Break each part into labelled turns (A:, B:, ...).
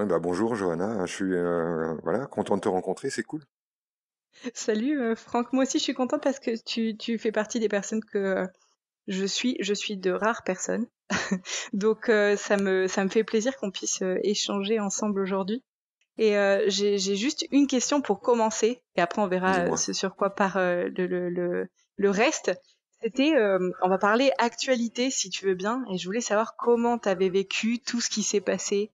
A: Eh ben, bonjour Johanna, hein, je suis euh, voilà, content de te rencontrer, c'est cool.
B: Salut euh, Franck, moi aussi je suis contente parce que tu, tu fais partie des personnes que euh, je suis, je suis de rares personnes. Donc ça, me, ça me fait plaisir qu'on puisse échanger ensemble aujourd'hui. Et j'ai juste une question pour commencer, et après on verra sur quoi par le, le, le, reste. C'était, on va parler actualité si tu veux bien, et je voulais savoir comment tu avais vécu tout ce qui s'est passé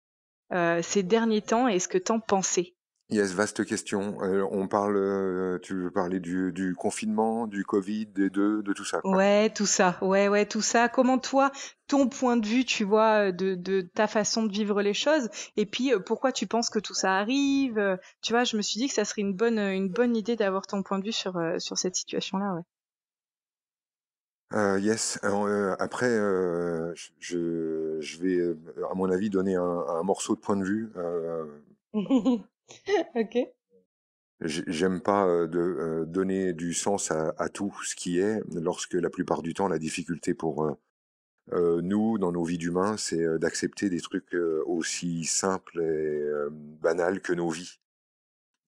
B: euh, ces derniers temps et ce que t'en pensais
A: Yes, vaste question. Euh, on parle, euh, tu veux parler du, confinement, du Covid, de tout ça. Quoi.
B: Ouais, tout ça. Ouais, ouais, tout ça. Comment toi, ton point de vue, tu vois, de, ta façon de vivre les choses, et puis pourquoi tu penses que tout ça arrive. Tu vois, je me suis dit que ça serait une bonne, une bonne idée d'avoir ton point de vue sur, sur cette situation-là.
A: Euh, yes. Euh, euh, après, je, vais, à mon avis, donner un, morceau de point de vue.
B: ok.
A: J'aime pas de donner du sens à, à, tout ce qui est, lorsque la plupart du temps, la difficulté pour nous, dans nos vies d'humains, c'est d'accepter des trucs aussi simples et banals que nos vies.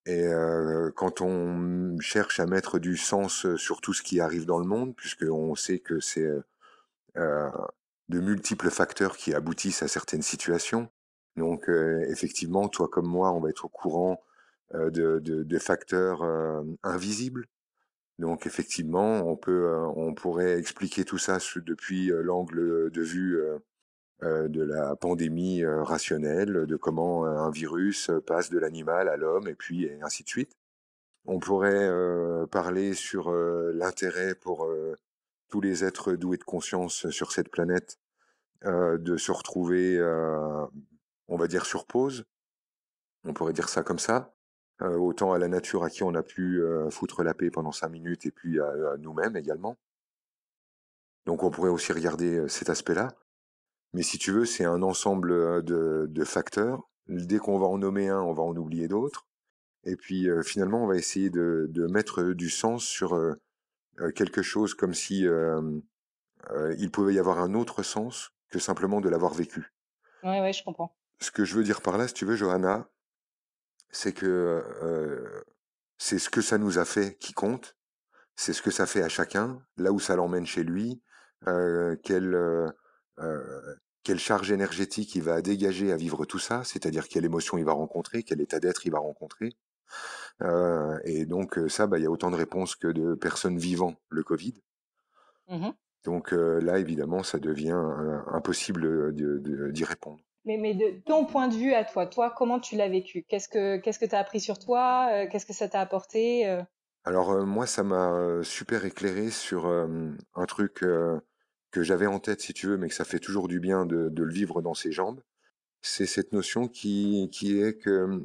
A: Et euh, quand on cherche à mettre du sens euh, sur tout ce qui arrive dans le monde, puisqu'on sait que c'est euh, euh, de multiples facteurs qui aboutissent à certaines situations, donc effectivement, toi comme moi, on va être au courant de, de, de, facteurs invisibles. Donc effectivement, on, peut, on pourrait expliquer tout ça depuis l'angle de vue euh, de la pandémie euh, rationnelle, de comment euh, un virus passe de l'animal à l'homme, et puis ainsi de suite. On pourrait parler sur l'intérêt pour tous les êtres doués de conscience sur cette planète de se retrouver, on va dire, sur pause. On pourrait dire ça comme ça. autant à la nature à qui on a pu foutre la paix pendant cinq minutes et puis à nous-mêmes également. Donc on pourrait aussi regarder cet aspect-là. Mais si tu veux, c'est un ensemble de, facteurs. Dès qu'on va en nommer un, on va en oublier d'autres. Et puis finalement, on va essayer de, mettre du sens sur quelque chose comme si il pouvait y avoir un autre sens que simplement de l'avoir vécu.
B: Ouais, ouais, je comprends.
A: Ce que je veux dire par là, si tu veux, Johanna, c'est que c'est ce que ça nous a fait qui compte, c'est ce que ça fait à chacun, là où ça l'emmène chez lui, euh, euh, quelle charge énergétique il va dégager à vivre tout ça, c'est-à-dire quelle émotion il va rencontrer, quel état d'être il va rencontrer. Euh, et donc euh, ça, bah, il y a autant de réponses que de personnes vivant le Covid. Mmh donc là, évidemment, ça devient impossible d'y répondre.
B: Mais, mais, de ton point de vue à toi, toi, comment tu l'as vécu Qu'est-ce que qu'est-ce que t'as appris sur toi Qu'est-ce que ça t'a apporté
A: Alors moi, ça m'a super éclairé sur un truc que j'avais en tête, si tu veux, mais que ça fait toujours du bien de, le vivre dans ses jambes, c'est cette notion qui, qui est que,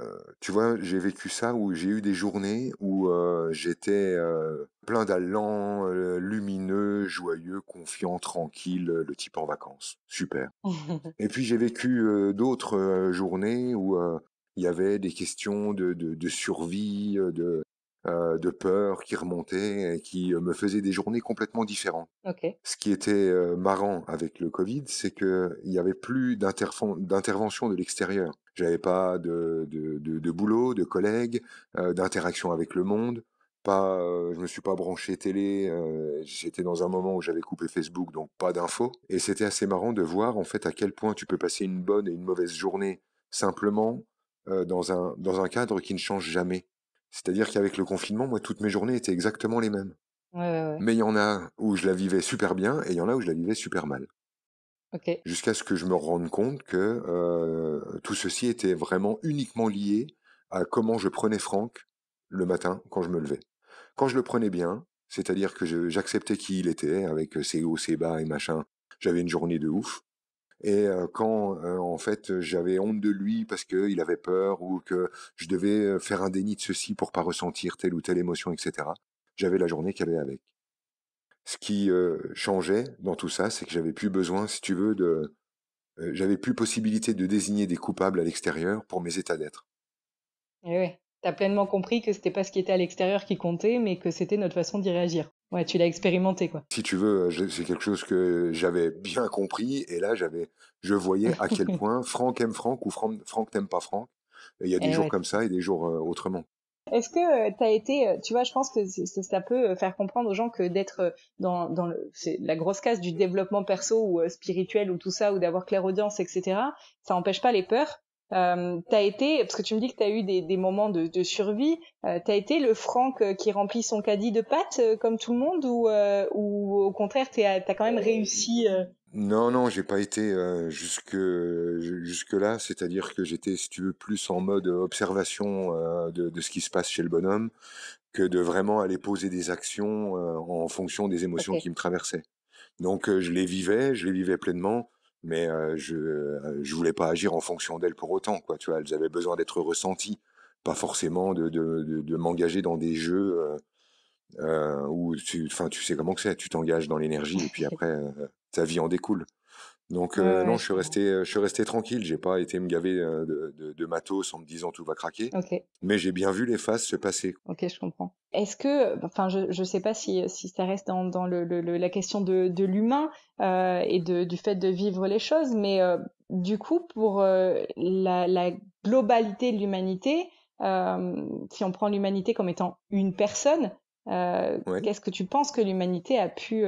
A: euh, tu vois, j'ai vécu ça où j'ai eu des journées où euh, j'étais euh, plein d'allant, lumineux, joyeux, confiant, tranquille, le type en vacances. Super. Et puis j'ai vécu d'autres journées où il y avait des questions de survie, de, euh, de peur qui remontait et qui euh, me faisait des journées complètement différentes. Ce qui était euh, marrant avec le Covid, c'est qu'il n'y avait plus d'intervention de l'extérieur. J'avais pas de, boulot, de collègues, d'interaction avec le monde. Pas, je me suis pas branché télé. J'étais dans un moment où j'avais coupé Facebook, donc pas d'infos. Et c'était assez marrant de voir en fait à quel point tu peux passer une bonne et une mauvaise journée simplement dans un cadre qui ne change jamais. C'est-à-dire qu'avec le confinement, moi, toutes mes journées étaient exactement les mêmes.
B: Mais
A: il y en a où je la vivais super bien et il y en a où je la vivais super mal. Jusqu'à ce que je me rende compte que euh, tout ceci était vraiment uniquement lié à comment je prenais Franck le matin quand je me levais. Quand je le prenais bien, c'est-à-dire que j'acceptais qui il était avec ses hauts, ses bas et machin, j'avais une journée de ouf. Et quand en fait j'avais honte de lui parce qu'il avait peur ou que je devais faire un déni de ceci pour pas ressentir telle ou telle émotion, etc., j'avais la journée qu'elle allait avec. Ce qui changeait dans tout ça, c'est que j'avais plus besoin, si tu veux, de, j'avais plus possibilité de désigner des coupables à l'extérieur pour mes états d'être.
B: Oui, tu as pleinement compris que c'était pas ce qui était à l'extérieur qui comptait, mais que c'était notre façon d'y réagir. Ouais, tu l'as expérimenté, quoi.
A: Si tu veux, c'est quelque chose que j'avais bien compris. Et là, j'avais, je voyais à quel point Franck aime Franck ou Franck, n'aime pas Franck. Il y a des jours comme ça et des jours euh, autrement.
B: Est-ce que euh, tu as été, euh, tu vois, je pense que ça peut faire comprendre aux gens que d'être dans, la grosse case du développement perso ou spirituel ou tout ça, ou d'avoir clairaudience, etc., ça n'empêche pas les peurs, euh, t'as été, parce que tu me dis que tu as eu des, moments de, survie, tu euh, t'as été le Franck euh, qui remplit son caddie de pâtes euh, comme tout le monde ou, au contraire t'as quand même réussi
A: Non, non, j'ai pas été jusque là, c'est-à-dire que j'étais, si tu veux, plus en mode observation de, ce qui se passe chez le bonhomme que de vraiment aller poser des actions en fonction des émotions qui me traversaient. Donc je les vivais, je les vivais pleinement mais je voulais pas agir en fonction d'elles pour autant. Quoi, tu vois, elles avaient besoin d'être ressenties, pas forcément de, m'engager dans des jeux où tu, tu sais comment c'est, tu t'engages dans l'énergie et puis après, ta vie en découle. Donc ah euh, non, je suis resté, euh, je suis resté tranquille. J'ai pas été me gaver euh, de, matos en me disant tout va craquer. Mais j'ai bien vu les phases se passer.
B: Ok, je comprends. Est-ce que, enfin, je ne sais pas si, si ça reste dans, le, la question de, l'humain et du fait de vivre les choses, mais du coup, pour la, globalité de l'humanité, si on prend l'humanité comme étant une personne, qu'est-ce que tu penses que l'humanité a pu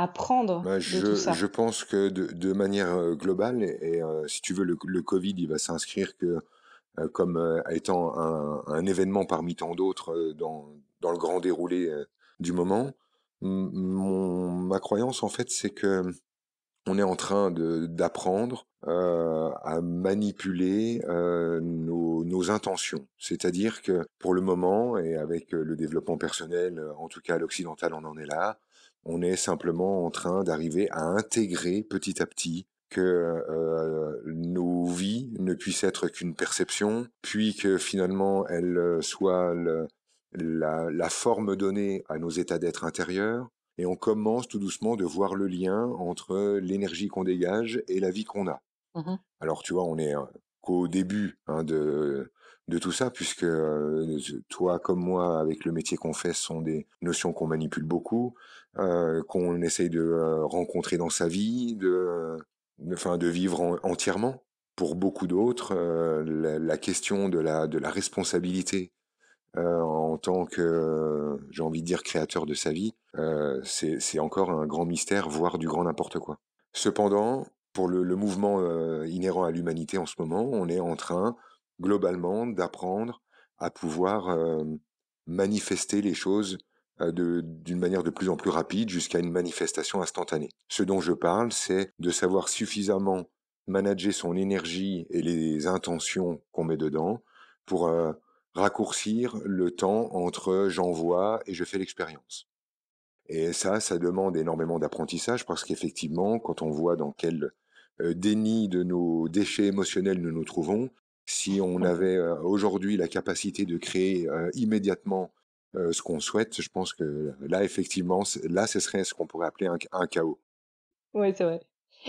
B: Apprendre bah, je, de tout ça Je
A: pense que de, manière euh, globale, et, euh, si tu veux, le, Covid, il va s'inscrire que euh, comme étant un, événement parmi tant d'autres dans, le grand déroulé du moment. mon, ma croyance, en fait, c'est que on est en train d'apprendre à manipuler nos, nos, intentions. C'est-à-dire que pour le moment, et avec le développement personnel, en tout cas l'occidental, on en est là, on est simplement en train d'arriver à intégrer petit à petit que euh, nos vies ne puissent être qu'une perception, puis que finalement elles euh, soient la, forme donnée à nos états d'être intérieurs, et on commence tout doucement de voir le lien entre l'énergie qu'on dégage et la vie qu'on a. Mmh Alors tu vois, on est euh, qu'au début hein, de, de tout ça, puisque euh, toi comme moi, avec le métier qu'on fait, ce sont des notions qu'on manipule beaucoup, euh, qu'on essaye de euh, rencontrer dans sa vie, de, enfin, de, vivre entièrement. Pour beaucoup d'autres, la, question de la, de la responsabilité en tant que, j'ai envie de dire, créateur de sa vie, c'est encore un grand mystère, voire du grand n'importe quoi. Cependant, pour le, le mouvement inhérent à l'humanité en ce moment, on est en train globalement d'apprendre à pouvoir manifester les choses d'une manière de plus en plus rapide jusqu'à une manifestation instantanée. Ce dont je parle, c'est de savoir suffisamment manager son énergie et les intentions qu'on met dedans pour raccourcir le temps entre j'envoie et je fais l'expérience. Et ça, ça demande énormément d'apprentissage parce qu'effectivement, quand on voit dans quel déni de nos déchets émotionnels nous nous trouvons, si on avait euh, aujourd'hui la capacité de créer euh, immédiatement euh, ce qu'on souhaite, je pense que là, effectivement, là, ce serait ce qu'on pourrait appeler un, chaos.
B: Oui, c'est vrai.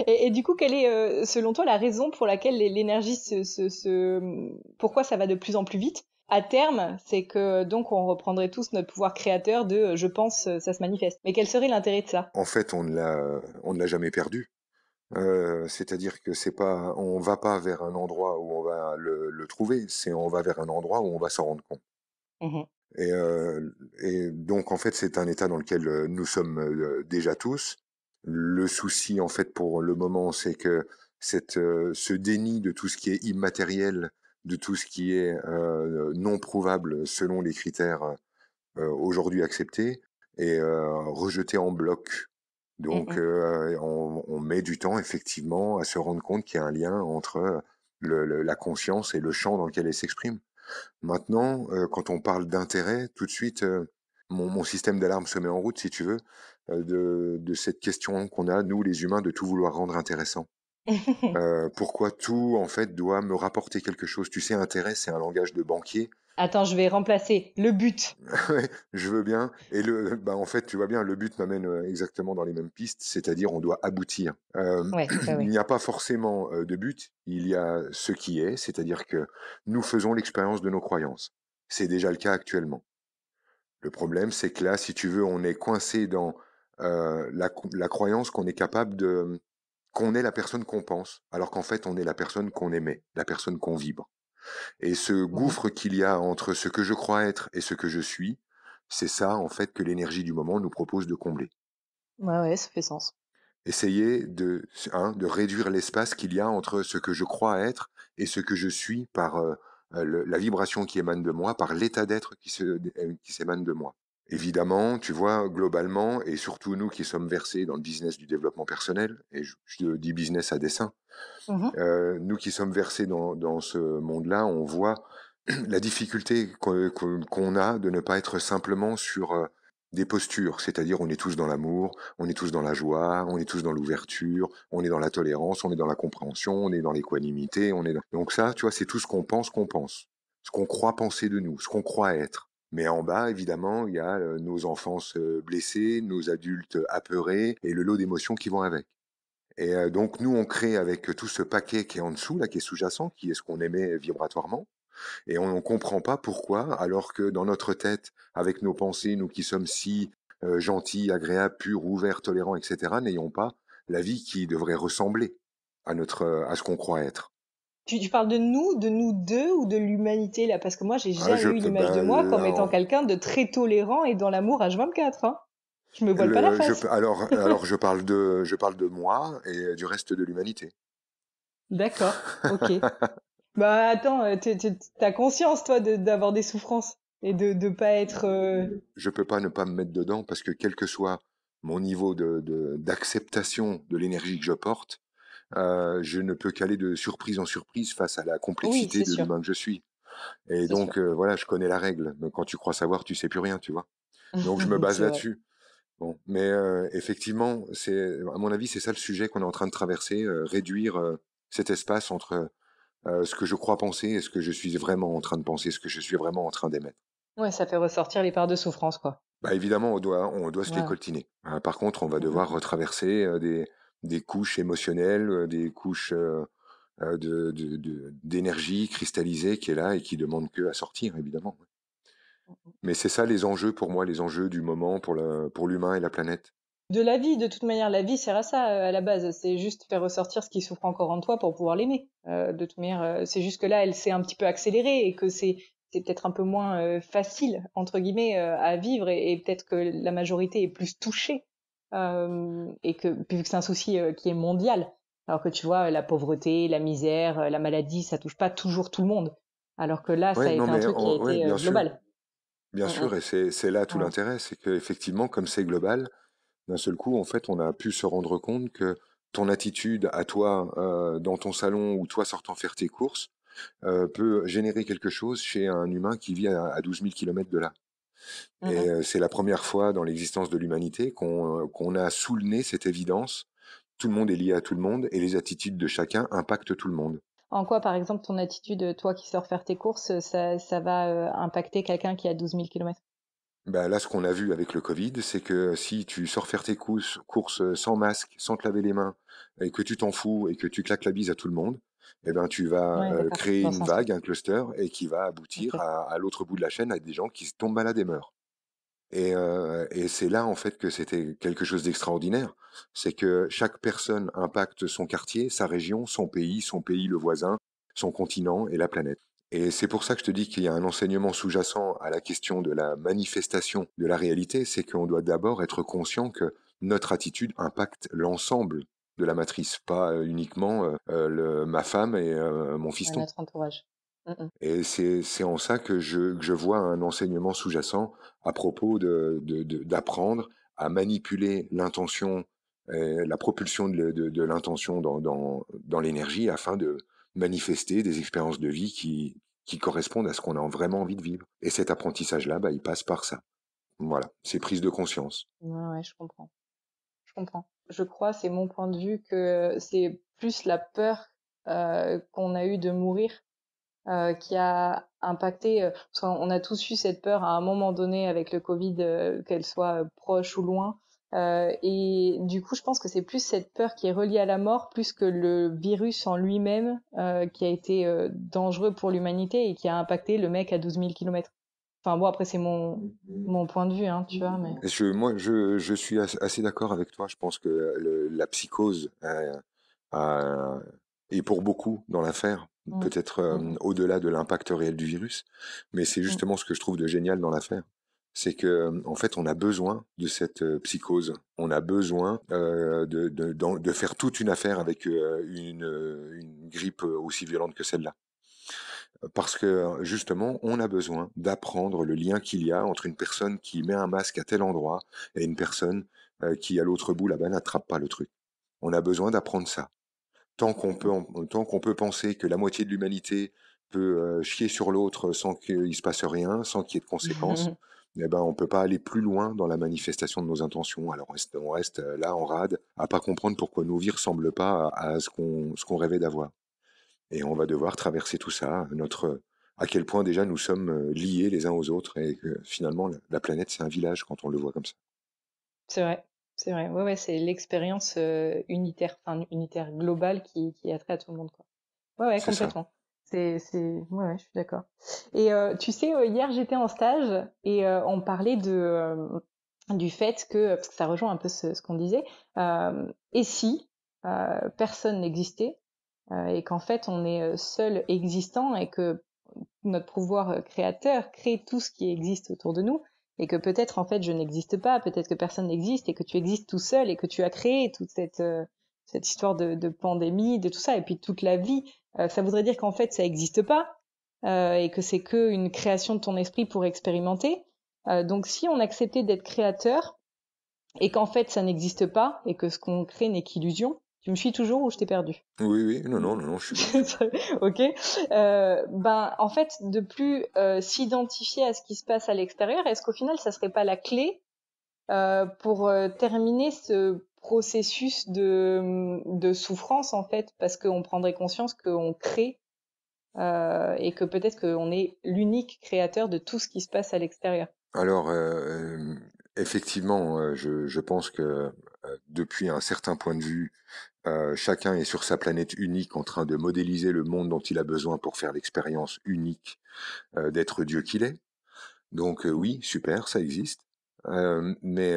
B: Et, du coup, quelle est, selon toi, la raison pour laquelle l'énergie se, hum, Pourquoi ça va de plus en plus vite à terme, c'est que donc on reprendrait tous notre pouvoir créateur de je pense ça se manifeste. Mais quel serait l'intérêt de ça
A: En fait, on ne l'a on ne l'a jamais perdu. Euh, c'est-à-dire que c'est pas, on va pas vers un endroit où on va le, trouver, c'est on va vers un endroit où on va s'en rendre compte. Mmh euh, et, donc en fait c'est un état dans lequel euh, nous sommes déjà tous. Le souci en fait pour le moment c'est que cette, ce déni de tout ce qui est immatériel, de tout ce qui est non prouvable selon les critères aujourd'hui acceptés, est rejeté en bloc Mmh Donc, on, met du temps effectivement à se rendre compte qu'il y a un lien entre la conscience et le champ dans lequel elle s'exprime. Maintenant, quand on parle d'intérêt, tout de suite, mon, système d'alarme se met en route, si tu veux, de, de cette question qu'on a, nous les humains, de tout vouloir rendre intéressant. Euh, pourquoi tout, en fait, doit me rapporter quelque chose Tu sais, intérêt, c'est un langage de banquier.
B: Attends, je vais remplacer le but.
A: je veux bien. Et le, bah, en fait, tu vois bien, le but m'amène euh, exactement dans les mêmes pistes, c'est-à-dire on doit aboutir. Euh, il n'y a pas forcément de but. Il y a ce qui est, c'est-à-dire que nous faisons l'expérience de nos croyances. C'est déjà le cas actuellement. Le problème, c'est que là, si tu veux, on est coincé dans la croyance qu'on est capable de qu'on est la personne qu'on pense, alors qu'en fait on est la personne qu'on aimait, la personne qu'on vibre. Et ce mmh gouffre qu'il y a entre ce que je crois être et ce que je suis, c'est ça en fait que l'énergie du moment nous propose de combler.
B: Ouais, ouais, ça fait sens.
A: Essayer de, hein, de réduire l'espace qu'il y a entre ce que je crois être et ce que je suis par euh, euh, la vibration qui émane de moi, par l'état d'être qui euh, s'émane de moi. Évidemment, tu vois, globalement, et surtout nous qui sommes versés dans le business du développement personnel, et je, dis business à dessein, mmh euh, nous qui sommes versés dans, ce monde-là, on voit la difficulté qu'on a de ne pas être simplement sur euh, des postures, c'est-à-dire on est tous dans l'amour, on est tous dans la joie, on est tous dans l'ouverture, on est dans la tolérance, on est dans la compréhension, on est dans l'équanimité, on est Donc ça, tu vois, c'est tout ce qu'on pense qu'on pense, ce qu'on croit penser de nous, ce qu'on croit être. Mais en bas, évidemment, il y a nos enfants blessés, nos adultes apeurés et le lot d'émotions qui vont avec. Et donc nous, on crée avec tout ce paquet qui est en dessous, là, qui est sous-jacent, qui est ce qu'on aimait vibratoirement. Et on ne comprend pas pourquoi, alors que dans notre tête, avec nos pensées, nous qui sommes si gentils, agréables, purs, ouverts, tolérants, etc., n'ayons pas la vie qui devrait ressembler à, notre, à ce qu'on croit être.
B: Tu, parles de nous, de nous deux ou de l'humanité là Parce que moi, j'ai ah, jamais eu l'image de moi comme étant quelqu'un de très tolérant et dans l'amour H24. Hein. Je me voile pas la face.
A: alors, alors je parle de, je parle de moi et euh, du reste de l'humanité. D'accord. Ok.
B: bah attends, euh, t'as conscience toi d'avoir des souffrances et de ne pas être. Euh,
A: je peux pas ne pas me mettre dedans parce que quel que soit mon niveau d'acceptation de l'énergie que je porte, euh, je ne peux qu'aller de surprise en surprise face à la complexité de l'humain que je suis. Et donc, euh, voilà, je connais la règle. quand tu crois savoir, tu sais plus rien, tu vois.
B: Donc, je me base là-dessus.
A: Bon, mais euh, effectivement, c'est à mon avis, c'est ça le sujet qu'on est en train de traverser, réduire cet espace entre ce que je crois penser et ce que je suis vraiment en train de penser, ce que je suis vraiment en train d'émettre.
B: Ouais, ça fait ressortir les parts de souffrance, quoi.
A: Bah évidemment, on doit, on doit se les coltiner. Hein, par contre, on va mmh devoir retraverser des, des couches émotionnelles, des couches de, d'énergie cristallisée qui est là et qui demande que à sortir, évidemment. Mmh Mais c'est ça les enjeux pour moi, les enjeux du moment pour, pour l'humain et la planète.
B: De la vie, de toute manière, la vie sert à ça à la base. C'est juste faire ressortir ce qui souffre encore en toi pour pouvoir l'aimer. de toute manière, c'est juste que là, elle s'est un petit peu accélérée et que c'est, peut-être un peu moins facile, entre guillemets, à vivre et peut-être que la majorité est plus touchée euh, et que vu que c'est un souci euh, qui est mondial, alors que tu vois la pauvreté, la misère, euh, la maladie, ça touche pas toujours tout le monde, alors que là, ça a été un truc qui a global.
A: Bien mmh, sûr, mmh. et c'est là tout mmh. l'intérêt, c'est qu'effectivement, comme c'est global, d'un seul coup, en fait, on a pu se rendre compte que ton attitude à toi dans ton salon ou toi sortant faire tes courses peut générer quelque chose chez un humain qui vit à, à 12 000 km de là. Et mmh c'est la première fois dans l'existence de l'humanité qu'on a sous le nez cette évidence. Tout le monde est lié à tout le monde et les attitudes de chacun impactent tout le monde.
B: En quoi, par exemple, ton attitude, toi qui sors faire tes courses, ça, va impacter quelqu'un qui a 12 000 km
A: là, ce qu'on a vu avec le Covid, c'est que si tu sors faire tes courses, courses sans masque, sans te laver les mains, et que tu t'en fous et que tu claques la bise à tout le monde, eh ben, tu vas euh, créer une vague, un cluster, et qui va aboutir à, l'autre bout de la chaîne à des gens qui tombent malades et meurent. Et, euh, et c'est là en fait que c'était quelque chose d'extraordinaire, c'est que chaque personne impacte son quartier, sa région, son pays, son pays le voisin, son continent et la planète. Et c'est pour ça que je te dis qu'il y a un enseignement sous-jacent à la question de la manifestation de la réalité, c'est qu'on doit d'abord être conscient que notre attitude impacte l'ensemble de la matrice, pas uniquement ma femme et mon fiston. Et notre
B: entourage. Mmh
A: et c'est en ça que je, vois un enseignement sous-jacent à propos d'apprendre de, de, à manipuler l'intention, la propulsion de, l'intention dans, dans, l'énergie afin de manifester des expériences de vie qui, correspondent à ce qu'on a vraiment envie de vivre. Et cet apprentissage-là, bah, il passe par ça. Voilà, c'est prise de conscience.
B: je comprends. Je comprends je crois, c'est mon point de vue, que c'est plus la peur euh, qu'on a eue de mourir euh, qui a impacté. Euh, on a tous eu cette peur à un moment donné avec le Covid, qu'elle soit proche ou loin. et du coup, je pense que c'est plus cette peur qui est reliée à la mort, plus que le virus en lui-même qui a été dangereux pour l'humanité et qui a impacté le mec à 12 000 kilomètres bon, après c'est mon, mm-hmm. point de vue, hein, tu vois.
A: Je, moi, je, suis assez d'accord avec toi. Je pense que la psychose euh, euh, est pour beaucoup dans l'affaire, mm. peut-être euh, mm. au-delà de l'impact réel du virus. Mais c'est mm. justement ce que je trouve de génial dans l'affaire. C'est que, en fait, on a besoin de cette psychose. On a besoin de, de, de, de, faire toute une affaire avec une grippe aussi violente que celle-là parce que justement, on a besoin d'apprendre le lien qu'il y a entre une personne qui met un masque à tel endroit et une personne euh, qui, à l'autre bout là-bas, n'attrape pas le truc. On a besoin d'apprendre ça. Tant qu'on peut, peut penser que la moitié de l'humanité peut euh, chier sur l'autre sans qu'il se passe rien, sans qu'il y ait de conséquences, on eh ben, on peut pas aller plus loin dans la manifestation de nos intentions. Alors, on reste, euh, là en rade à pas comprendre pourquoi nos vies ne ressemblent pas à, ce ce qu'on rêvait d'avoir. Et on va devoir traverser tout ça, notre, à quel point déjà nous sommes euh, liés les uns aux autres et que finalement la planète c'est un village quand on le voit comme ça.
B: C'est vrai, c'est vrai. Ouais, ouais, c'est l'expérience euh, unitaire, enfin unitaire globale qui, qui a à tout le monde. Quoi. Ouais, ouais, complètement. C'est, c'est, ouais, je suis d'accord. Et euh, tu sais, hier j'étais en stage et on parlait de du fait que, parce que ça rejoint un peu ce qu'on disait, et si personne n'existait, euh, et qu'en fait on est euh, seul existant et que notre pouvoir euh, créateur crée tout ce qui existe autour de nous et que peut-être en fait je n'existe pas, peut-être que personne n'existe et que tu existes tout seul et que tu as créé toute cette histoire de, pandémie, de tout ça et puis toute la vie. ça voudrait dire qu'en fait ça n'existe pas et que c'est qu'une création de ton esprit pour expérimenter. donc si on acceptait d'être créateur et qu'en fait ça n'existe pas et que ce qu'on crée n'est qu'illusion, tu me suis toujours ou je t'ai perdu
A: Oui, oui, non, non, non, je suis.
B: ok. Euh, ben, en fait, de plus euh, s'identifier à ce qui se passe à l'extérieur, est-ce qu'au final, ça serait pas la clé euh, pour terminer ce processus de, souffrance en fait, parce qu'on prendrait conscience qu'on crée et que peut-être qu'on est l'unique créateur de tout ce qui se passe à l'extérieur.
A: Alors, effectivement, je, je pense que euh, depuis un certain point de vue, euh, chacun est sur sa planète unique en train de modéliser le monde dont il a besoin pour faire l'expérience unique euh, d'être Dieu qu'il est. Donc oui, super, ça existe. mais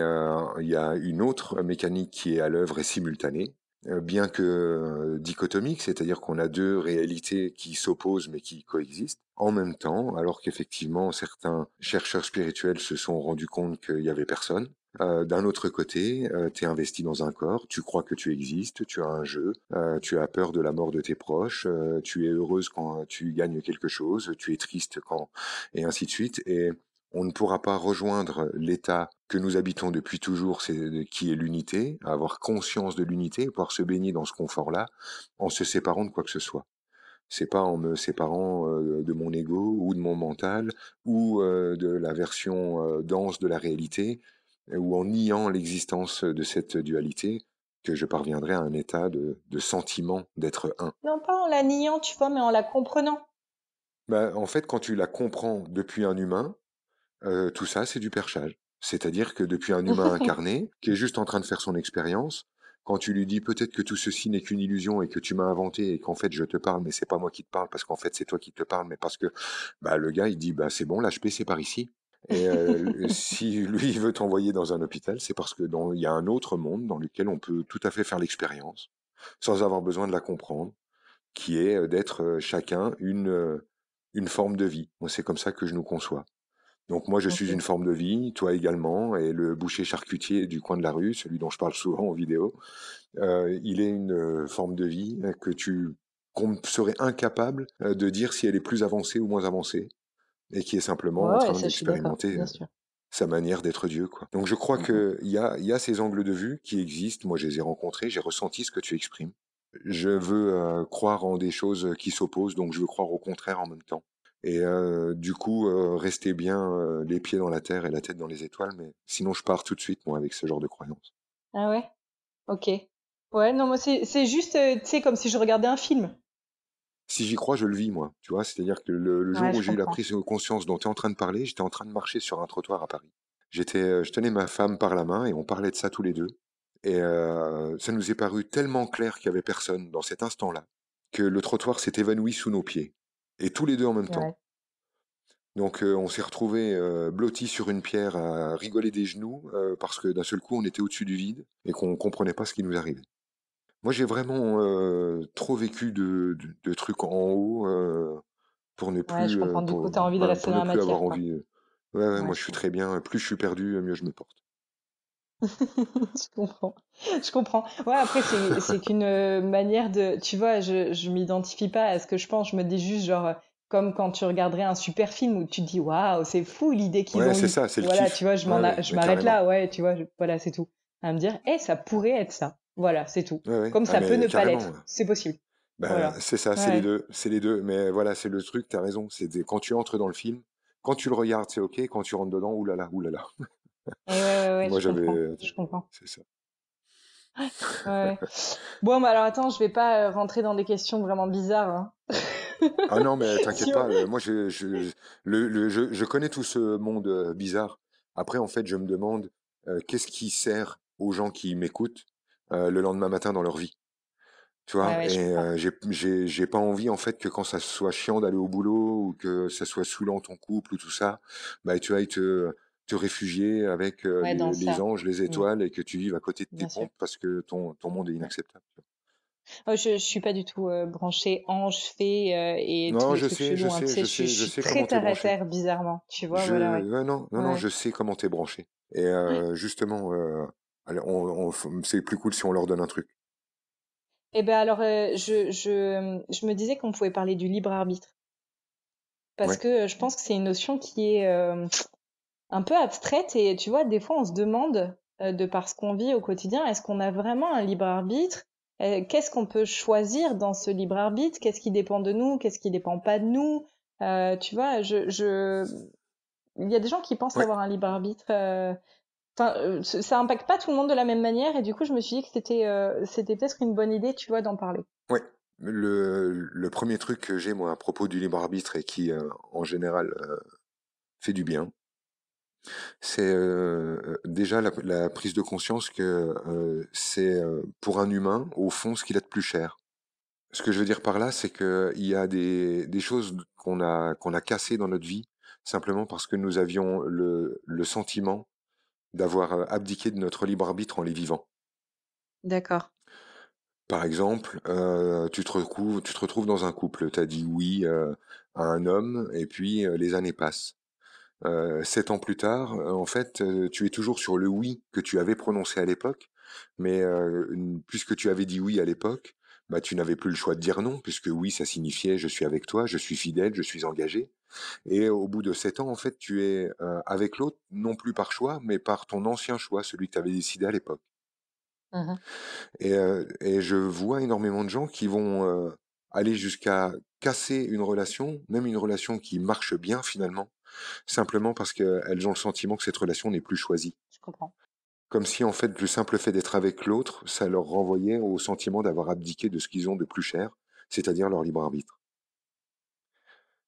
A: il y a une autre mécanique qui est à l'œuvre et simultanée, bien que dichotomique, c'est-à-dire qu'on a deux réalités qui s'opposent mais qui coexistent en même temps, alors qu'effectivement certains chercheurs spirituels se sont rendus compte qu'il n'y avait personne euh, d'un autre côté, euh, tu es investi dans un corps, tu crois que tu existes, tu as un jeu, euh, tu as peur de la mort de tes proches, tu es heureuse quand tu gagnes quelque chose, tu es triste quand, et ainsi de suite. Et on ne pourra pas rejoindre l'état que nous habitons depuis toujours, qui est l'unité, avoir conscience de l'unité, pouvoir se baigner dans ce confort-là, en se séparant de quoi que ce soit. C'est pas en me séparant de mon ego ou de mon mental ou de la version dense de la réalité ou en niant l'existence de cette dualité, que je parviendrai à un état de, sentiment d'être un.
B: Non, pas en la niant, tu vois, mais en la comprenant.
A: Bah, en fait, quand tu la comprends depuis un humain, euh, tout ça, c'est du perchage. C'est-à-dire que depuis un humain incarné, qui est juste en train de faire son expérience, quand tu lui dis peut-être que tout ceci n'est qu'une illusion et que tu m'as inventé et qu'en fait je te parle mais c'est pas moi qui te parle parce qu'en fait c'est toi qui te parles mais parce que bah le gars il dit bah c'est bon l'HP c'est par ici euh, et si lui veut t'envoyer dans un hôpital, c'est parce que dans, il y a un autre monde dans lequel on peut tout à fait faire l'expérience sans avoir besoin de la comprendre, qui est euh, d'être euh, chacun une une forme de vie. Moi, c'est comme ça que je nous conçois. Donc moi, je suis une forme de vie, toi également, et le boucher charcutier du coin de la rue, celui dont je parle souvent en vidéo, il est une forme de vie que tu qu'on serait incapable de dire si elle est plus avancée ou moins avancée, et qui est simplement en train d'expérimenter euh, sa manière d'être Dieu. Quoi. Donc je crois mmh que il qu'il y a, ces angles de vue qui existent, moi je les ai rencontrés, j'ai ressenti ce que tu exprimes. Je veux euh, croire en des choses euh, qui s'opposent, donc je veux croire au contraire en même temps. Et du coup, rester bien les pieds dans la terre et la tête dans les étoiles, mais sinon je pars tout de suite, moi, avec ce genre de croyance.
B: Ah ouais Ok. Ouais, non, moi c'est juste, tu sais, comme si je regardais un film
A: si j'y crois, je le vis, moi. Tu vois, c'est-à-dire que le, jour où j'ai eu la prise de conscience dont tu es en train de parler, j'étais en train de marcher sur un trottoir à Paris. J'étais, euh, je tenais ma femme par la main et on parlait de ça tous les deux. Et euh, ça nous est paru tellement clair qu'il y avait personne dans cet instant-là que le trottoir s'est évanoui sous nos pieds et tous les deux en même temps. Donc euh, on s'est retrouvés blotti sur une pierre à rigoler des genoux parce que d'un seul coup on était au-dessus du vide et qu'on comprenait pas ce qui nous arrivait. Moi, j'ai vraiment trop vécu de, trucs en haut pour ne plus. je comprends. envie de Avoir envie. moi, je suis très bien. Plus je suis perdu, mieux je me porte.
B: je comprends. Je comprends. Ouais, après, c'est qu'une manière de. Tu vois, je, ne m'identifie pas à ce que je pense. Je me dis juste, genre, comme quand tu regarderais un super film où tu te dis, waouh, c'est fou l'idée qu'ils ouais, ont. c'est ça, c'est Voilà, tu vois, je m'arrête là, ouais, tu vois, voilà, c'est tout. À me dire, eh, ça pourrait être ça. Voilà, c'est tout. Comme ah, ça peut ne pas l'être, c'est possible. Ben, c'est ça, c'est les
A: deux. C'est les deux. Mais voilà, c'est le truc, tu as raison. C'est quand tu entres dans le film, quand tu le regardes, c'est OK. Quand tu rentres dedans, oulala, oulala.
B: Moi, j'avais. Euh, je comprends. C'est ça. Bon, bah, alors attends, je vais pas euh, rentrer dans des questions vraiment bizarres. Hein.
A: ah non, mais euh, t'inquiète pas. Moi, je, le, je, connais tout ce monde bizarre. Après, en fait, je me demande qu'est-ce qui sert aux gens qui m'écoutent euh, le lendemain matin dans leur vie. Tu vois, et j'ai, pas envie en fait que quand ça soit chiant d'aller au boulot ou que ça soit saoulant ton couple ou tout ça, bah tu ailles te, te réfugier avec les, anges, les mmh. étoiles et que tu vives à côté de tes pompes parce que ton, ton monde est inacceptable.
B: Oh, je, je suis pas du tout branché ange fée et non, tout je, sais, je, hein. sais, je, sais, je sais, suis sais, très bizarrement, tu vois. Voilà, non,
A: non, non, je sais comment t'es branché. Et justement, on, c'est plus cool si on leur donne un truc.
B: Eh bien, alors, euh, je, je, je, me disais qu'on pouvait parler du libre arbitre. Parce que euh, je pense que c'est une notion qui est euh, un peu abstraite et tu vois, des fois on se demande, de par ce qu'on vit au quotidien, est-ce qu'on a vraiment un libre arbitre Qu'est-ce qu'on peut choisir dans ce libre arbitre Qu'est-ce qui dépend de nous Qu'est-ce qui dépend pas de nous Tu vois, je, je, il y a des gens qui pensent avoir un libre arbitre. Euh, ça impacte pas tout le monde de la même manière, et du coup, je me suis dit que c'était euh, c'était peut-être une bonne idée, tu vois, d'en parler.
A: Oui. Le, premier truc que j'ai moi à propos du libre arbitre et qui euh, en général fait du bien, c'est déjà la, prise de conscience que c'est pour un humain au fond ce qu'il a de plus cher. Ce que je veux dire par là, c'est qu'il y a des, choses qu'on a qu'on a cassées dans notre vie simplement parce que nous avions le sentiment d'avoir abdiqué de notre libre arbitre en les vivant. D'accord. Par exemple, tu, te retrouves, tu te retrouves dans un couple, tu as dit oui à un homme et puis les années passent. sept ans plus tard, en fait, tu es toujours sur le oui que tu avais prononcé à l'époque, mais puisque tu avais dit oui à l'époque, bah, tu n'avais plus le choix de dire non, puisque oui, ça signifiait je suis avec toi, je suis fidèle, je suis engagé. Et au bout de sept ans, en fait, tu es euh, avec l'autre, non plus par choix, mais par ton ancien choix, celui que tu avais décidé à l'époque. Mmh et, euh, et, je vois énormément de gens qui vont euh, aller jusqu'à casser une relation, même une relation qui marche bien finalement, simplement parce qu'elles ont le sentiment que cette relation n'est plus choisie. Je comprends comme si en fait le simple fait d'être avec l'autre, ça leur renvoyait au sentiment d'avoir abdiqué de ce qu'ils ont de plus cher, c'est-à-dire leur libre arbitre.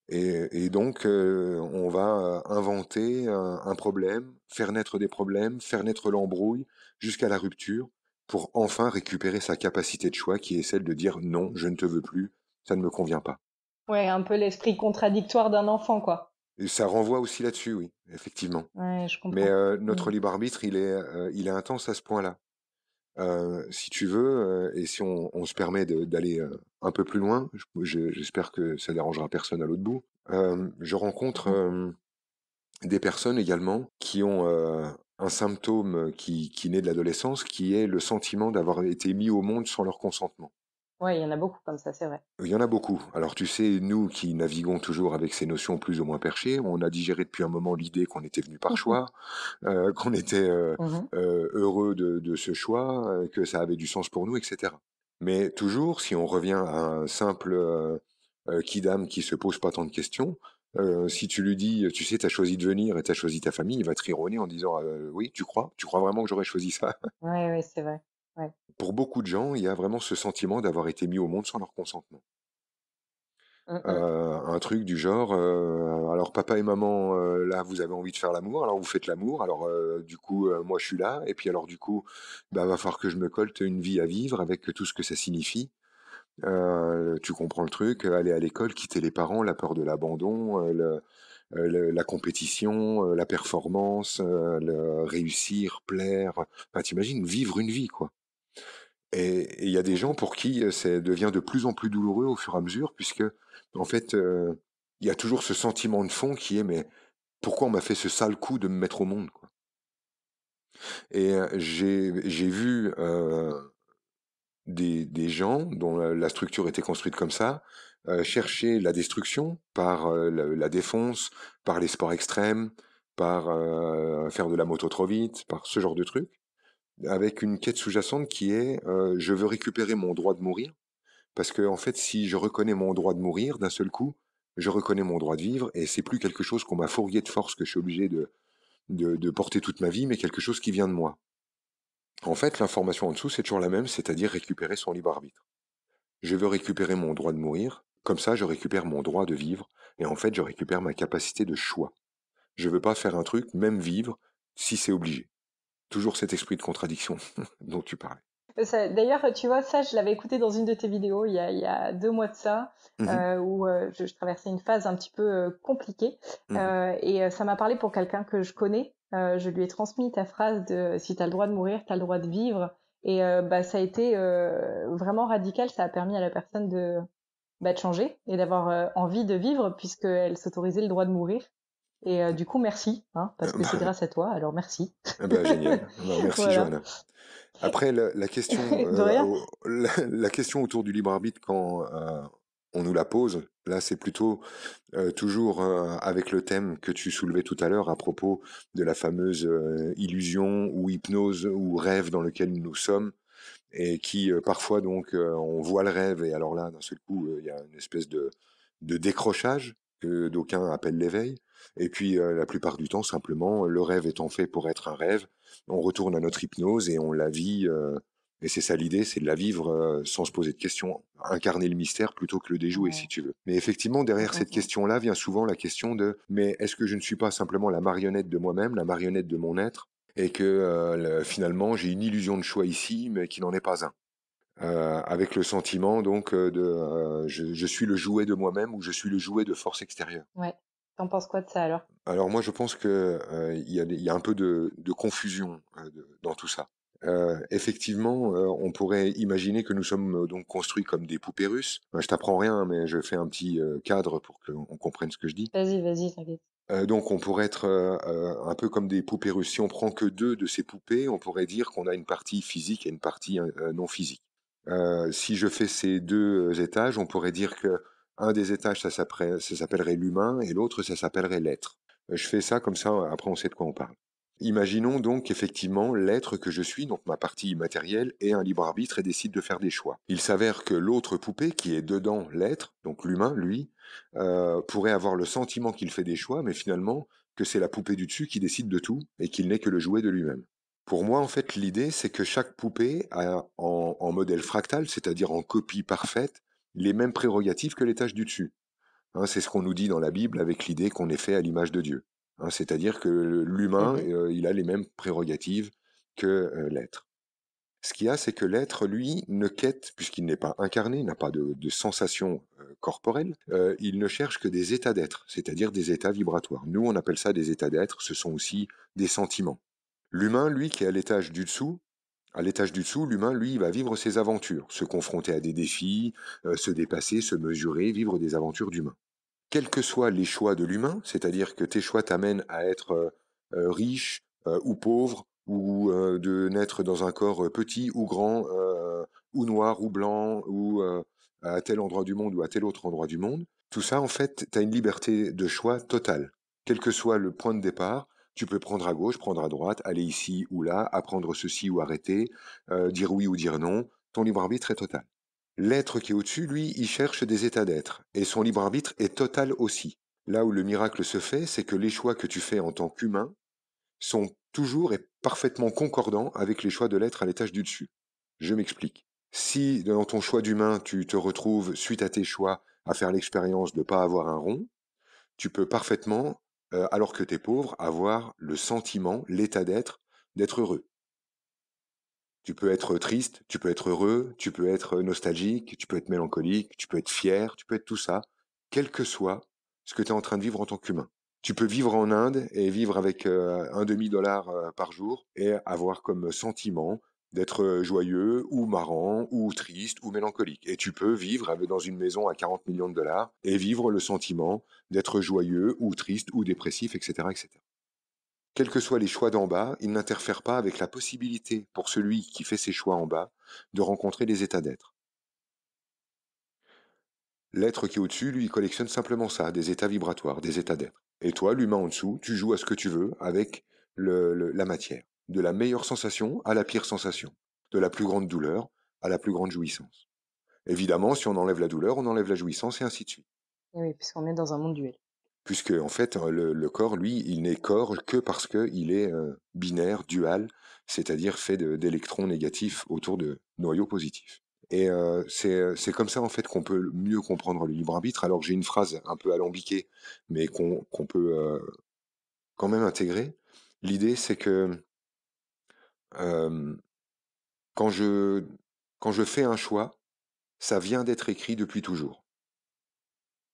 A: Et, donc, euh, on va euh, inventer un, problème, faire naître des problèmes, faire naître l'embrouille jusqu'à la rupture, pour enfin récupérer sa capacité de choix qui est celle de dire non, je ne te veux plus, ça ne me convient pas.
B: Ouais, un peu l'esprit contradictoire d'un enfant, quoi
A: ça renvoie aussi là-dessus, oui, effectivement.
B: je comprends. Mais notre mmh. libre
A: arbitre, il est, il est intense à ce point-là. si tu veux, et si on, se permet d'aller un peu plus loin, j'espère que ça dérangera personne à l'autre bout. je rencontre mmh. des personnes également qui ont un symptôme qui, qui naît de l'adolescence, qui est le sentiment d'avoir été mis au monde sans leur consentement.
B: Oui, il y en a beaucoup comme ça, c'est vrai.
A: Il y en a beaucoup. Alors tu sais, nous qui naviguons toujours avec ces notions plus ou moins perchées, on a digéré depuis un moment l'idée qu'on était venu par mmh choix, euh, qu'on était euh, mmh euh, heureux de, ce choix, que ça avait du sens pour nous, etc. Mais toujours, si on revient à un simple kidam qui se pose pas tant de questions, si tu lui dis, tu sais, tu as choisi de venir et tu as choisi ta famille, il va te en disant, oui, tu crois Tu crois vraiment que j'aurais choisi ça
B: Oui, oui, c'est vrai.
A: Pour beaucoup de gens, il y a vraiment ce sentiment d'avoir été mis au monde sans leur consentement. Mmh, mmh. Euh, un truc du genre, euh, alors papa et maman, euh, là vous avez envie de faire l'amour, alors vous faites l'amour, alors du coup moi je suis là, et puis alors du coup bah va falloir que je me colte une vie à vivre avec tout ce que ça signifie. tu comprends le truc, aller à l'école, quitter les parents, la peur de l'abandon, la compétition, la performance, le réussir, plaire. Enfin, t'imagines vivre une vie quoi. Et il y a des gens pour qui euh, ça devient de plus en plus douloureux au fur et à mesure, puisque, en fait, euh, il y a toujours ce sentiment de fond qui est mais pourquoi on m'a fait ce sale coup de me mettre au monde quoi. Et euh, j'ai vu des, des, gens dont la, structure était construite comme ça chercher la destruction par la, la, défonce, par les sports extrêmes, par faire de la moto trop vite, par ce genre de trucs avec une quête sous-jacente qui est je veux récupérer mon droit de mourir, parce que en fait, si je reconnais mon droit de mourir d'un seul coup, je reconnais mon droit de vivre, et c'est plus quelque chose qu'on m'a fourrié de force que je suis obligé de, de, de, porter toute ma vie, mais quelque chose qui vient de moi. En fait, l'information en dessous, c'est toujours la même, c'est-à-dire récupérer son libre arbitre. Je veux récupérer mon droit de mourir, comme ça je récupère mon droit de vivre, et en fait je récupère ma capacité de choix. Je veux pas faire un truc, même vivre, si c'est obligé. Toujours cet esprit de contradiction dont tu parlais.
B: Euh, d'ailleurs, tu vois, ça, je l'avais écouté dans une de tes vidéos il y a, deux mois de ça, mmh euh, où euh, je, traversais une phase un petit peu compliquée. Mmh et ça m'a parlé pour quelqu'un que je connais. je lui ai transmis ta phrase de si tu as le droit de mourir, tu as le droit de vivre. Et bah, ça a été vraiment radical. Ça a permis à la personne de, bah, de changer et d'avoir envie de vivre puisqu'elle s'autorisait le droit de mourir. Et euh, du coup, merci, hein, parce que c'est euh, grâce à toi, alors merci. Ah bah, génial. Bah, merci, voilà.
A: Après, la, question, euh, la, question autour du libre arbitre, quand on nous la pose, là, c'est plutôt toujours avec le thème que tu soulevais tout à l'heure à propos de la fameuse illusion ou hypnose ou rêve dans lequel nous sommes et qui parfois donc on voit le rêve et alors là d'un seul coup il y a une espèce de décrochage que d'aucuns appellent l'éveil. Et puis euh, la plupart du temps, simplement, le rêve étant fait pour être un rêve, on retourne à notre hypnose et on la vit. Euh, et c'est ça l'idée, c'est de la vivre euh, sans se poser de questions, incarner le mystère plutôt que le déjouer, si tu veux. Mais effectivement, derrière cette question-là vient souvent la question de mais est-ce que je ne suis pas simplement la marionnette de moi-même, la marionnette de mon être, et que finalement j'ai une illusion de choix ici, mais qui n'en est pas un. Euh, avec le sentiment donc euh, de euh, je, suis le jouet de moi-même ou je suis le jouet de force extérieure.
B: Ouais. T'en penses quoi de ça alors
A: Alors moi je pense que il y, a un peu de, confusion dans tout ça. effectivement, on pourrait imaginer que nous sommes donc construits comme des poupées russes. je t'apprends rien, mais je fais un petit cadre pour qu'on comprenne ce que je dis.
B: Vas-y, vas-y, t'inquiète.
A: donc on pourrait être un peu comme des poupées russes. Si on prend que deux de ces poupées, on pourrait dire qu'on a une partie physique et une partie non physique si je fais ces deux étages, on pourrait dire que un des étages, ça s'appellerait l'humain et l'autre, ça s'appellerait l'être. Je fais ça comme ça, après on sait de quoi on parle. Imaginons donc effectivement l'être que je suis, donc ma partie immatérielle, est un libre arbitre et décide de faire des choix. Il s'avère que l'autre poupée, qui est dedans l'être, donc l'humain, lui, pourrait avoir le sentiment qu'il fait des choix, mais finalement que c'est la poupée du dessus qui décide de tout et qu'il n'est que le jouet de lui-même. Pour moi, en fait, l'idée, c'est que chaque poupée a en, modèle fractal, c'est-à-dire en copie parfaite, les mêmes prérogatives que les l'étage du dessus. Hein, c'est ce qu'on nous dit dans la Bible avec l'idée qu'on est fait à l'image de Dieu. Hein, c'est-à-dire que l'humain, mmh euh, il a les mêmes prérogatives que euh, l'être. Ce qu'il y a, c'est que l'être, lui, ne quête, puisqu'il n'est pas incarné, n'a pas de, de sensation euh, corporelle, il ne cherche que des états d'être, c'est-à-dire des états vibratoires. Nous, on appelle ça des états d'être, ce sont aussi des sentiments. L'humain, lui, qui est à l'étage du dessous, à l'étage du dessous, l'humain, lui, va vivre ses aventures, se confronter à des défis, euh, se dépasser, se mesurer, vivre des aventures d'humain. Quels que soient les choix de l'humain, c'est-à-dire que tes choix t'amènent à être euh, euh, riche ou pauvre, ou de naître dans un corps petit ou grand, ou noir ou blanc, ou à tel endroit du monde ou à tel autre endroit du monde, tout ça, en fait, tu as une liberté de choix totale. Quel que soit le point de départ, tu peux prendre à gauche, prendre à droite, aller ici ou là, apprendre ceci ou arrêter, euh, dire oui ou dire non. Ton libre arbitre est total. L'être qui est au-dessus, lui, il cherche des états d'être, et son libre arbitre est total aussi. Là où le miracle se fait, c'est que les choix que tu fais en tant qu'humain sont toujours et parfaitement concordants avec les choix de l'être à l'étage du dessus. Je m'explique. Si dans ton choix d'humain, tu te retrouves, suite à tes choix, à faire l'expérience de ne pas avoir un rond, tu peux parfaitement alors que tu es pauvre, avoir le sentiment, l'état d'être, d'être heureux. Tu peux être triste, tu peux être heureux, tu peux être nostalgique, tu peux être mélancolique, tu peux être fier, tu peux être tout ça, quel que soit ce que tu es en train de vivre en tant qu'humain. Tu peux vivre en Inde et vivre avec un demi-dollar par jour et avoir comme sentiment d'être joyeux ou marrant ou triste ou mélancolique. Et tu peux vivre dans une maison à 40 millions de dollars et vivre le sentiment d'être joyeux ou triste ou dépressif, etc. etc. Quels que soient les choix d'en bas, ils n'interfèrent pas avec la possibilité pour celui qui fait ses choix en bas de rencontrer des états d'être. L'être qui est au-dessus, lui, collectionne simplement ça, des états vibratoires, des états d'être. Et toi, l'humain en dessous, tu joues à ce que tu veux avec la matière de la meilleure sensation à la pire sensation, de la plus grande douleur à la plus grande jouissance. Évidemment, si on enlève la douleur, on enlève la jouissance et ainsi de suite.
B: Ah oui, puisqu'on est dans un monde duel.
A: Puisque, en fait, euh, le, corps, lui, il n'est corps que parce qu'il est euh, binaire, dual, c'est-à-dire fait d'électrons négatifs autour de noyaux positifs. Et euh, c'est comme ça, en fait, qu'on peut mieux comprendre le libre arbitre. Alors, j'ai une phrase un peu alambiquée, mais qu'on peut quand même intégrer. L'idée, c'est que quand, je, quand je fais un choix, ça vient d'être écrit depuis toujours.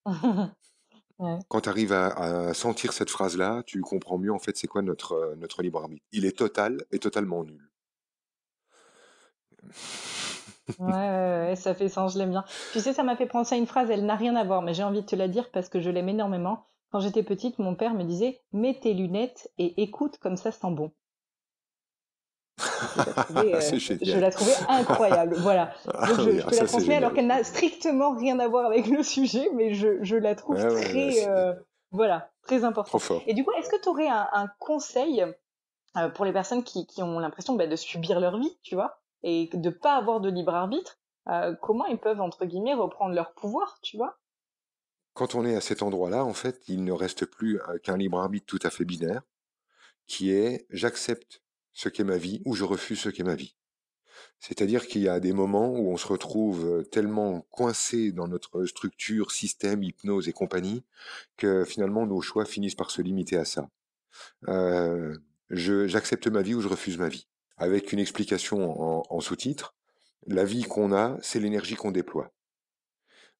A: Quand tu arrives à, sentir cette phrase-là, tu comprends mieux en fait c'est quoi notre, euh, notre libre arbitre. Il est total et totalement nul.
B: ouais, ça fait sens, je l'aime bien. Tu sais, ça m'a fait penser à une phrase, elle n'a rien à voir, mais j'ai envie de te la dire parce que je l'aime énormément. Quand j'étais petite, mon père me disait Mets tes lunettes et écoute, comme ça sent bon. Je la trouvais, ah, euh, incroyable. voilà. Ah, je, ah, peux la transmettre alors qu'elle n'a strictement rien à voir avec le sujet, mais je, la trouve très, euh, voilà, très importante. Et du coup, est-ce que tu aurais un, conseil euh, pour les personnes qui, ont l'impression bah, de subir leur vie, tu vois, et de pas avoir de libre arbitre Comment ils peuvent entre guillemets reprendre leur pouvoir, tu vois
A: Quand on est à cet endroit-là, en fait, il ne reste plus qu'un libre arbitre tout à fait binaire, qui est j'accepte ce qu'est ma vie ou je refuse ce qu'est ma vie. C'est-à-dire qu'il y a des moments où on se retrouve tellement coincé dans notre structure, système, hypnose et compagnie, que finalement nos choix finissent par se limiter à ça. J'accepte ma vie ou je refuse ma vie. Avec une explication en, sous-titre, la vie qu'on a, c'est l'énergie qu'on déploie.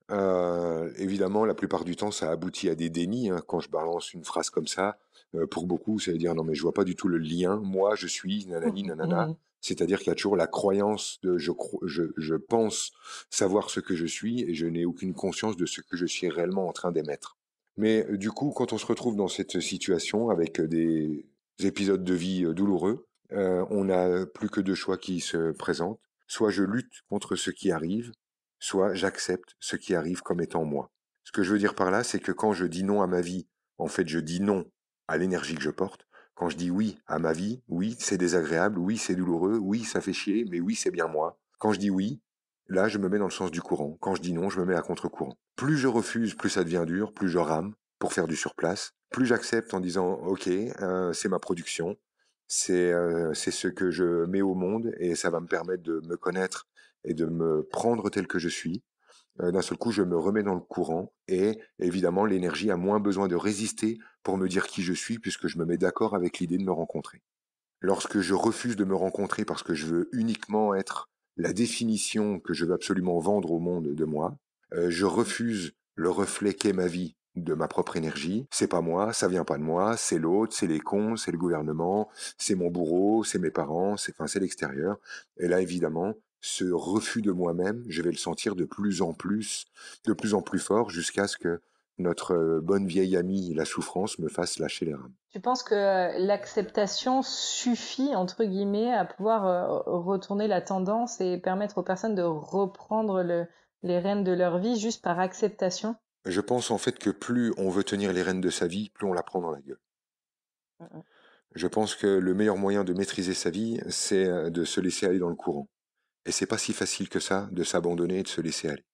A: évidemment, la plupart du temps, ça aboutit à des dénis. Hein, quand je balance une phrase comme ça, euh, pour beaucoup, c'est dire non mais je vois pas du tout le lien. Moi, je suis nanani mmh, nanana. Mmh. C'est-à-dire qu'il y a toujours la croyance de je, je, pense savoir ce que je suis et je n'ai aucune conscience de ce que je suis réellement en train d'émettre. Mais euh, du coup, quand on se retrouve dans cette situation avec euh, des épisodes de vie douloureux, on n'a plus que deux choix qui se présentent. Soit je lutte contre ce qui arrive, soit j'accepte ce qui arrive comme étant moi. Ce que je veux dire par là, c'est que quand je dis non à ma vie, en fait, je dis non à l'énergie que je porte, quand je dis oui à ma vie, oui, c'est désagréable, oui, c'est douloureux, oui, ça fait chier, mais oui, c'est bien moi. Quand je dis oui, là, je me mets dans le sens du courant. Quand je dis non, je me mets à contre-courant. Plus je refuse, plus ça devient dur, plus je rame pour faire du surplace, plus j'accepte en disant ok, hein, c'est ma production, euh, c'est ce que je mets au monde et ça va me permettre de me connaître et de me prendre tel que je suis d'un seul coup, je me remets dans le courant et évidemment, l'énergie a moins besoin de résister pour me dire qui je suis puisque je me mets d'accord avec l'idée de me rencontrer. Lorsque je refuse de me rencontrer parce que je veux uniquement être la définition que je veux absolument vendre au monde de moi, je refuse le reflet qu'est ma vie de ma propre énergie. C'est pas moi, ça vient pas de moi, c'est l'autre, c'est les cons, c'est le gouvernement, c'est mon bourreau, c'est mes parents, c'est enfin, c'est l'extérieur. Et là, évidemment, ce refus de moi-même, je vais le sentir de plus en plus, de plus en plus fort, jusqu'à ce que notre euh, bonne vieille amie, la souffrance, me fasse lâcher les rames.
B: Tu penses que euh, l'acceptation suffit, entre guillemets, à pouvoir euh, retourner la tendance et permettre aux personnes de reprendre les rênes de leur vie juste par acceptation
A: Je pense en fait que plus on veut tenir les rênes de sa vie, plus on la prend dans la gueule. Mm, mm. Je pense que le meilleur moyen de maîtriser sa vie, c'est de se laisser aller dans le courant. Et c'est pas si facile que ça de s'abandonner et de se laisser aller.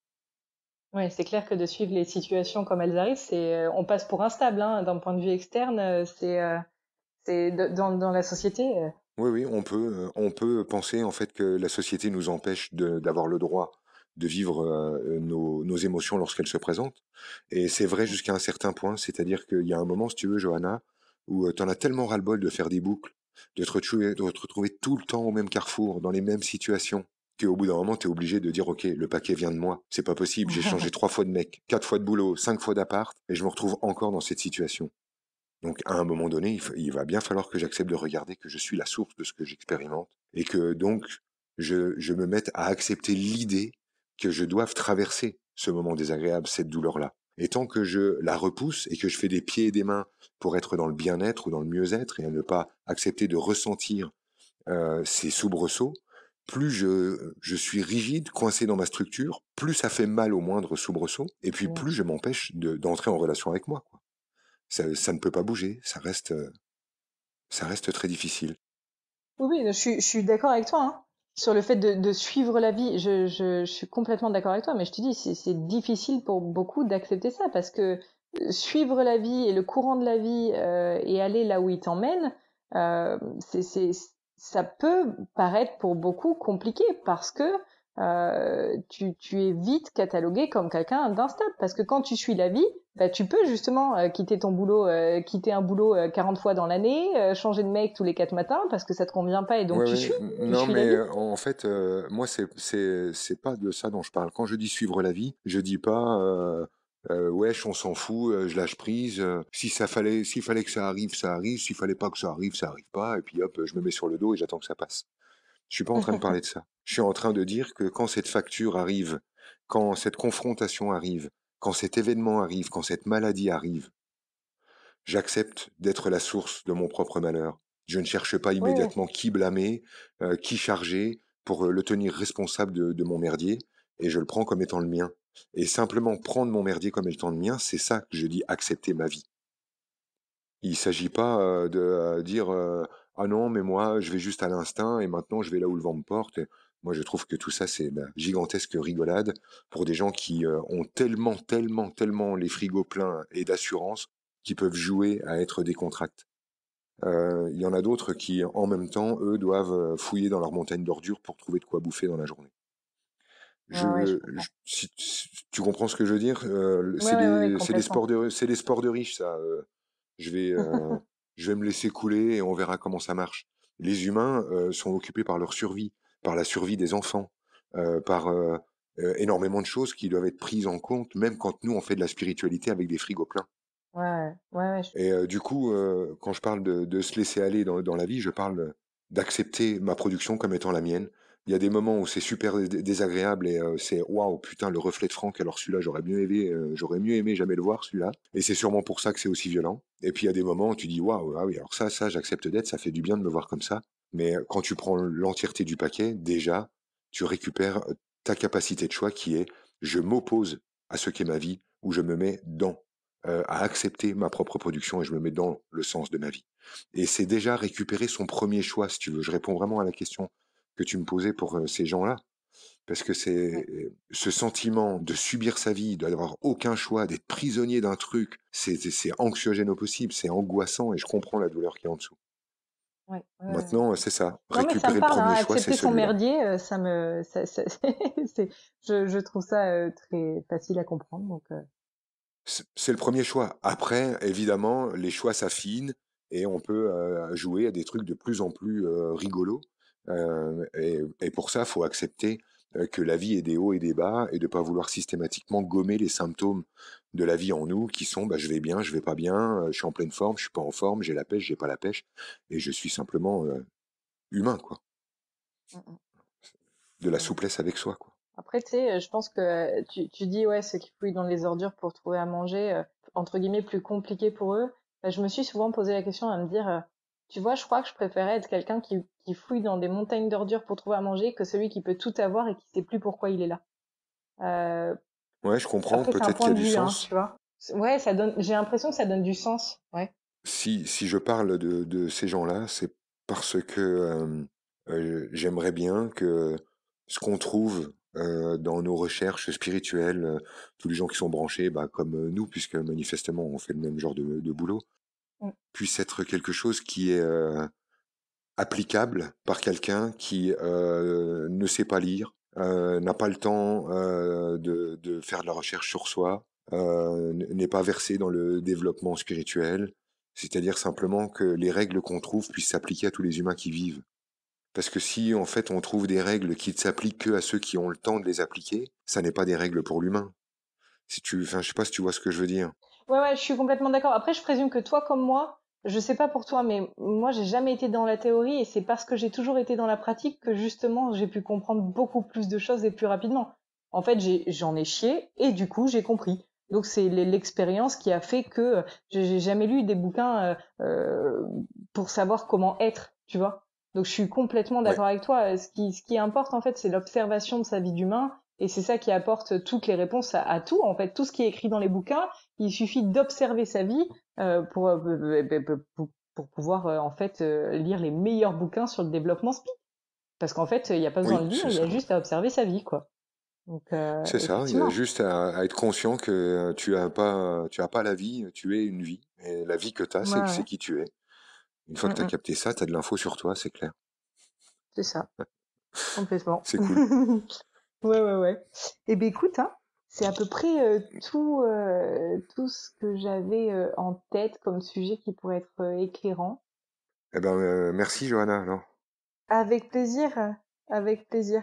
B: Oui, c'est clair que de suivre les situations comme elles arrivent, c'est euh, on passe pour instable hein, d'un point de vue externe. Euh, c'est euh, c'est dans, dans, la société.
A: Oui, oui, on peut on peut penser en fait que la société nous empêche d'avoir le droit de vivre nos, nos, émotions lorsqu'elles se présentent. Et c'est vrai jusqu'à un certain point, c'est-à-dire qu'il y a un moment, si tu veux, Johanna, où tu en as tellement ras-le-bol de faire des boucles, de te, de te retrouver tout le temps au même carrefour, dans les mêmes situations, au bout d'un moment, tu es obligé de dire, OK, le paquet vient de moi. C'est pas possible. J'ai changé trois fois de mec, quatre fois de boulot, cinq fois d'appart, et je me retrouve encore dans cette situation. Donc, à un moment donné, il, va bien falloir que j'accepte de regarder que je suis la source de ce que j'expérimente et que donc, je, me mette à accepter l'idée que je doive traverser ce moment désagréable, cette douleur-là. Et tant que je la repousse et que je fais des pieds et des mains pour être dans le bien-être ou dans le mieux-être et à ne pas accepter de ressentir euh, ces soubresauts, plus je, suis rigide, coincé dans ma structure, plus ça fait mal au moindre soubresaut, et puis plus je m'empêche d'entrer en relation avec moi. Ça, ne peut pas bouger, ça reste, euh, ça reste très difficile.
B: Oui, je, suis, d'accord avec toi hein. sur le fait de, suivre la vie. Je, suis complètement d'accord avec toi, mais je te dis, c'est difficile pour beaucoup d'accepter ça parce que euh, suivre la vie et le courant de la vie euh, et aller là où il t'emmène, c'est ça peut paraître pour beaucoup compliqué parce que euh, tu, es vite catalogué comme quelqu'un d'instable parce que quand tu suis la vie, bah, tu peux justement euh, quitter ton boulot, euh, quitter un boulot 40 fois dans l'année, changer de mec tous les 4 matins parce que ça te convient pas et donc tu, Suis, non, suis. non, mais
A: en fait, moi, c'est, c'est, pas de ça dont je parle. Quand je dis suivre la vie, je dis pas wesh, on s'en fout, je lâche prise. si ça fallait, s'il fallait que ça arrive, ça arrive. S'il fallait pas que ça arrive, ça arrive pas. Et puis hop, je me mets sur le dos et j'attends que ça passe. Je suis pas en train de parler de ça. Je suis en train de dire que quand cette facture arrive, quand cette confrontation arrive, quand cet événement arrive, quand cette maladie arrive, j'accepte d'être la source de mon propre malheur. Je ne cherche pas immédiatement qui blâmer, qui charger pour le tenir responsable de mon merdier, et je le prends comme étant le mien. Et simplement prendre mon merdier comme étant le mien, c'est ça que je dis accepter ma vie. Il ne s'agit pas de dire ah non, mais moi, je vais juste à l'instinct et maintenant je vais là où le vent me porte. moi, je trouve que tout ça, c'est une gigantesque rigolade pour des gens qui ont tellement, tellement, tellement les frigos pleins et d'assurance qui peuvent jouer à être des contracts. Il y en a d'autres qui, en même temps, eux, doivent fouiller dans leur montagne d'ordures pour trouver de quoi bouffer dans la journée. Je, tu comprends ce que je veux dire C'est les, sports de, c'est les sports de riches, ça. je vais, je vais me laisser couler et on verra comment ça marche. Les humains sont occupés par leur survie, par la survie des enfants, par énormément de choses qui doivent être prises en compte, même quand nous on fait de la spiritualité avec des frigos pleins.
B: Ouais, ouais,
A: Et du coup, quand je parle de, se laisser aller dans, la vie, je parle d'accepter ma production comme étant la mienne, il y a des moments où c'est super désagréable et euh, c'est waouh putain le reflet de Franck. Alors celui-là j'aurais mieux aimé, euh, j'aurais mieux aimé jamais le voir celui-là. Et c'est sûrement pour ça que c'est aussi violent. Et puis il y a des moments où tu dis waouh ah oui alors ça ça j'accepte d'être, ça fait du bien de me voir comme ça. Mais euh, quand tu prends l'entièreté du paquet, déjà tu récupères ta capacité de choix qui est je m'oppose à ce qu'est ma vie ou je me mets dans à accepter ma propre production et je me mets dans le sens de ma vie. Et c'est déjà récupérer son premier choix si tu veux. Je réponds vraiment à la question que tu me posais pour ces gens-là. Parce que c'est ce sentiment de subir sa vie, d'avoir aucun choix, d'être prisonnier d'un truc, c'est anxiogène au possible, c'est angoissant et je comprends la douleur qui est en dessous. Maintenant, c'est ça. Récupérer le hein, premier choix, c'est son
B: merdier, ça me, je, trouve ça très facile à comprendre.
A: C'est le premier choix. Après, évidemment, les choix s'affinent et on peut jouer à des trucs de plus en plus rigolos. Et, pour ça, faut accepter que la vie est des hauts et des bas et de pas vouloir systématiquement gommer les symptômes de la vie en nous qui sont bah, je vais bien, je vais pas bien, je suis en pleine forme, je suis pas en forme, j'ai la pêche, j'ai pas la pêche et je suis simplement humain quoi. Mmh de la souplesse avec soi quoi.
B: Après tu sais, je pense que tu, dis ouais ceux qui fouillent dans les ordures pour trouver à manger entre guillemets plus compliqué pour eux. Bah, je me suis souvent posé la question à me dire tu vois, je crois que je préférais être quelqu'un qui, fouille dans des montagnes d'ordures pour trouver à manger que celui qui peut tout avoir et qui sait plus pourquoi il est là. Euh,
A: ouais, je comprends. Peut-être qu'il y a du hein, sens. tu
B: vois ouais, ça donne. J'ai l'impression que ça donne du sens. Ouais.
A: Si si je parle de, ces gens-là, c'est parce que euh, euh, j'aimerais bien que ce qu'on trouve dans nos recherches spirituelles, tous les gens qui sont branchés, bah, comme nous, puisque manifestement on fait le même genre de boulot, Mmh. puisse être quelque chose qui est applicable par quelqu'un qui ne sait pas lire, n'a pas le temps de, faire de la recherche sur soi, n'est pas versé dans le développement spirituel. C'est-à-dire simplement que les règles qu'on trouve puissent s'appliquer à tous les humains qui vivent. Parce que si en fait on trouve des règles qui ne s'appliquent que à ceux qui ont le temps de les appliquer, ça n'est pas des règles pour l'humain. Si tu, je sais pas si tu vois ce que je veux dire.
B: Ouais, ouais, je suis complètement d'accord. Après, je présume que toi, comme moi, je sais pas pour toi, mais moi, j'ai jamais été dans la théorie et c'est parce que j'ai toujours été dans la pratique que justement, j'ai pu comprendre beaucoup plus de choses et plus rapidement. En fait, j'en ai, chié et du coup, j'ai compris. Donc, c'est l'expérience qui a fait que euh, j'ai jamais lu des bouquins euh, euh, pour savoir comment être, tu vois. Donc, je suis complètement d'accord avec toi. Euh, ce qui, ce qui importe, en fait, c'est l'observation de sa vie d'humain et c'est ça qui apporte toutes les réponses à, tout, en fait, tout ce qui est écrit dans les bouquins il suffit d'observer sa vie euh, pour, euh, pour, pouvoir euh, en fait lire les meilleurs bouquins sur le développement SPI. Parce qu'en fait, il n'y a pas besoin de lire, il y a juste à observer sa vie, quoi. C'est ça, il y a
A: juste à, être conscient que tu n'as pas, as pas la vie, tu es une vie. Et la vie que tu as, c'est qui tu es. Une fois que tu as mm, mm. capté ça, tu as de l'info sur toi, c'est clair.
B: C'est ça. Complètement. c'est cool. ouais, ouais, ouais. Eh bien, écoute, hein, c'est à peu près euh, tout, euh, tout ce que j'avais euh, en tête comme sujet qui pourrait être éclairant.
A: Eh ben, merci
B: Johanna. non. Avec plaisir, avec plaisir.